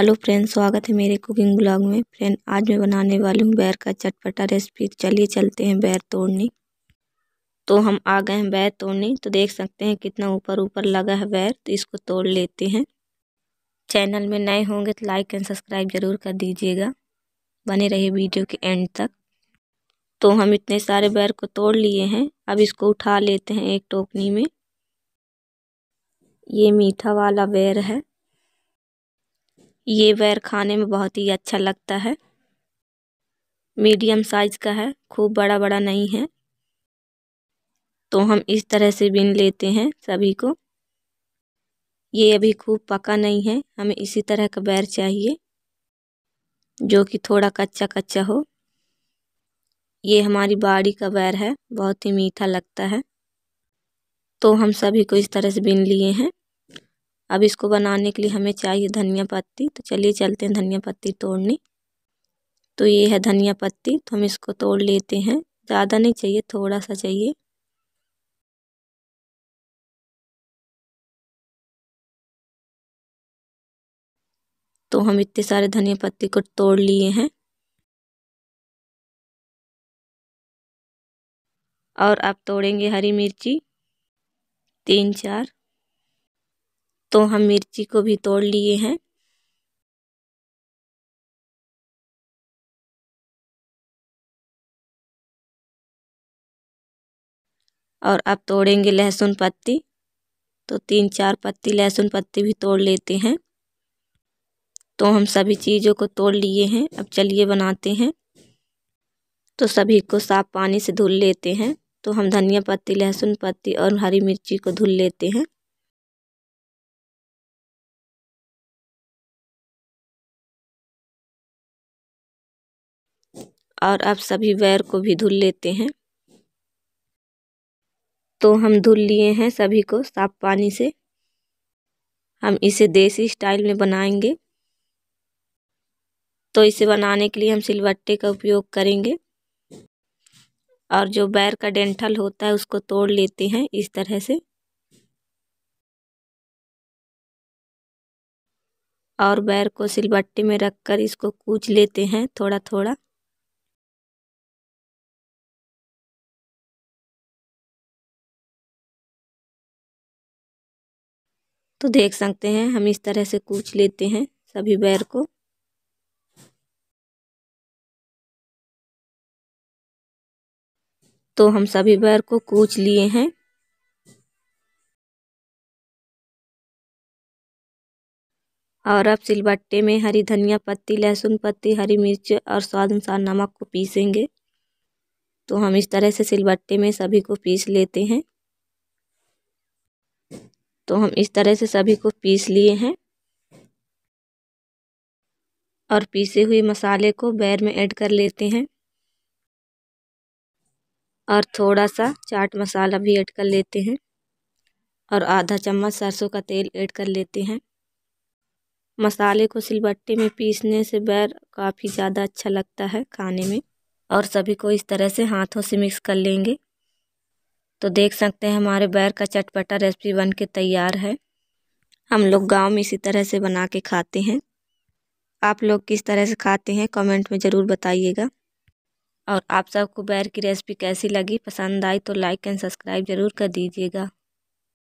hello friend स्वागत है मेरे कुकिंग ब्लॉग में फ्रेंड आज मैं बनाने वाली हूँ बैर का चटपटा रेसिपी चलिए चलते हैं बैर तोड़ने तो हम आ गए हैं बैर तोड़ने तो देख सकते हैं कितना ऊपर ऊपर लगा है बैर तो इसको तोड़ लेते हैं चैनल में नए होंगे तो लाइक एंड सब्सक्राइब ज़रूर कर दीजिएगा बने रहिए वीडियो के एंड तक तो हम इतने सारे बैर को तोड़ लिए हैं अब इसको उठा लेते हैं एक टोकनी में ये मीठा वाला बैर है ये वेयर खाने में बहुत ही अच्छा लगता है मीडियम साइज का है खूब बड़ा बड़ा नहीं है तो हम इस तरह से बिन लेते हैं सभी को ये अभी खूब पका नहीं है हमें इसी तरह का बैर चाहिए जो कि थोड़ा कच्चा कच्चा हो ये हमारी बाड़ी का बैर है बहुत ही मीठा लगता है तो हम सभी को इस तरह से बिन लिए हैं अब इसको बनाने के लिए हमें चाहिए धनिया पत्ती तो चलिए चलते हैं धनिया पत्ती तोड़ने तो ये है धनिया पत्ती तो हम इसको तोड़ लेते हैं ज़्यादा नहीं चाहिए थोड़ा सा चाहिए तो हम इतने सारे धनिया पत्ती को तोड़ लिए हैं और अब तोड़ेंगे हरी मिर्ची तीन चार तो हम मिर्ची को भी तोड़ लिए हैं और अब तोड़ेंगे लहसुन पत्ती तो तीन चार पत्ती लहसुन पत्ती भी तोड़ लेते हैं तो हम सभी चीज़ों को तोड़ लिए हैं अब चलिए बनाते हैं तो सभी को साफ पानी से धुल लेते हैं तो हम धनिया पत्ती लहसुन पत्ती और हरी मिर्ची को धुल लेते हैं और अब सभी वायर को भी धुल लेते हैं तो हम धुल लिए हैं सभी को साफ पानी से हम इसे देसी स्टाइल में बनाएंगे तो इसे बनाने के लिए हम सिलवट्टे का उपयोग करेंगे और जो बैर का डेंटल होता है उसको तोड़ लेते हैं इस तरह से और बैर को सिलबट्टे में रखकर इसको कूच लेते हैं थोड़ा थोड़ा तो देख सकते हैं हम इस तरह से कूच लेते हैं सभी बैर को तो हम सभी बैर को कूच लिए हैं और अब सिलबट्टे में हरी धनिया पत्ती लहसुन पत्ती हरी मिर्च और स्वाद अनुसार नमक को पीसेंगे तो हम इस तरह से सिलबट्टे में सभी को पीस लेते हैं तो हम इस तरह से सभी को पीस लिए हैं और पीसे हुए मसाले को बैर में ऐड कर लेते हैं और थोड़ा सा चाट मसाला भी ऐड कर लेते हैं और आधा चम्मच सरसों का तेल ऐड कर लेते हैं मसाले को सिलबट्टे में पीसने से बैर काफ़ी ज़्यादा अच्छा लगता है खाने में और सभी को इस तरह से हाथों से मिक्स कर लेंगे तो देख सकते हैं हमारे बैर का चटपटा रेसिपी बन के तैयार है हम लोग गांव में इसी तरह से बना के खाते हैं आप लोग किस तरह से खाते हैं कमेंट में ज़रूर बताइएगा और आप सबको बैर की रेसिपी कैसी लगी पसंद आई तो लाइक एंड सब्सक्राइब ज़रूर कर दीजिएगा